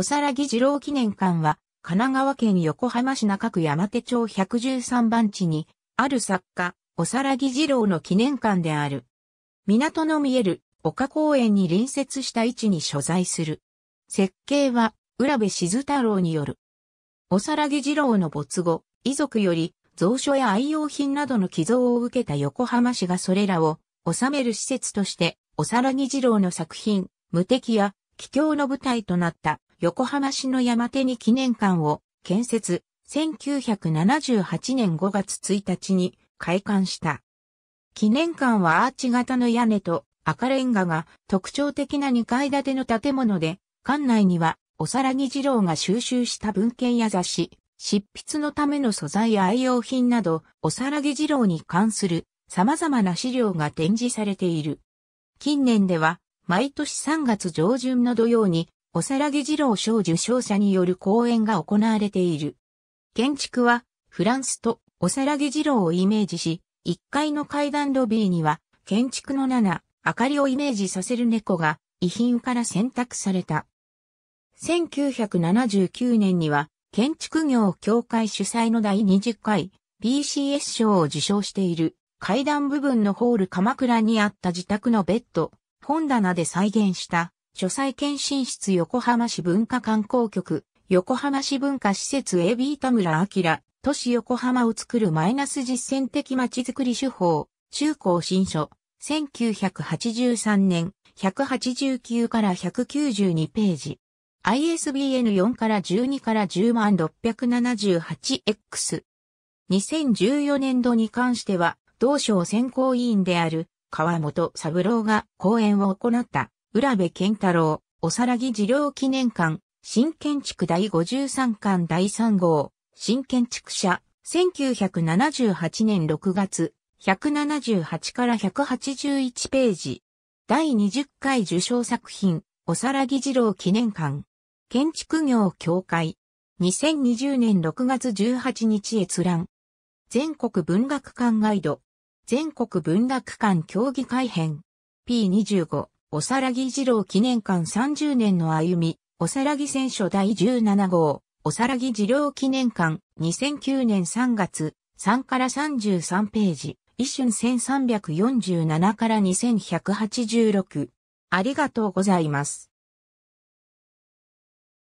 おさらぎ二郎記念館は、神奈川県横浜市中区山手町113番地に、ある作家、おさらぎ二郎の記念館である。港の見える丘公園に隣接した位置に所在する。設計は、浦部静太郎による。おさらぎ二郎の没後、遺族より、蔵書や愛用品などの寄贈を受けた横浜市がそれらを、収める施設として、おさらぎ二郎の作品、無敵や、奇境の舞台となった。横浜市の山手に記念館を建設、1978年5月1日に開館した。記念館はアーチ型の屋根と赤レンガが特徴的な2階建ての建物で、館内にはおさらぎ二郎が収集した文献や雑誌、執筆のための素材や愛用品など、おさらぎ二郎に関する様々な資料が展示されている。近年では、毎年3月上旬の土曜に、おさらぎ二郎賞受賞者による講演が行われている。建築は、フランスとおさらぎ二郎をイメージし、1階の階段ロビーには、建築の7、明かりをイメージさせる猫が、遺品から選択された。1979年には、建築業協会主催の第20回 BCS 賞を受賞している階段部分のホール鎌倉にあった自宅のベッド、本棚で再現した書斎検診室横浜市文化観光局、横浜市文化施設 AB 田村明、都市横浜を作るマイナス実践的まちづくり手法、中高新書、1983年、189から192ページ。ISBN 4から12から10万 678X。2014年度に関しては、同省選考委員である川本三郎が講演を行った。浦部健太郎、おさらぎ治療記念館、新建築第53巻第3号、新建築者、1978年6月、178から181ページ。第20回受賞作品、おさらぎ治郎記念館。建築業協会。2020年6月18日閲覧。全国文学館ガイド。全国文学館協議会編。P25。おさらぎ二郎記念館30年の歩み、おさらぎ選書第17号、おさらぎ二郎記念館2009年3月、3から33ページ、一瞬1347から2186。ありがとうございます。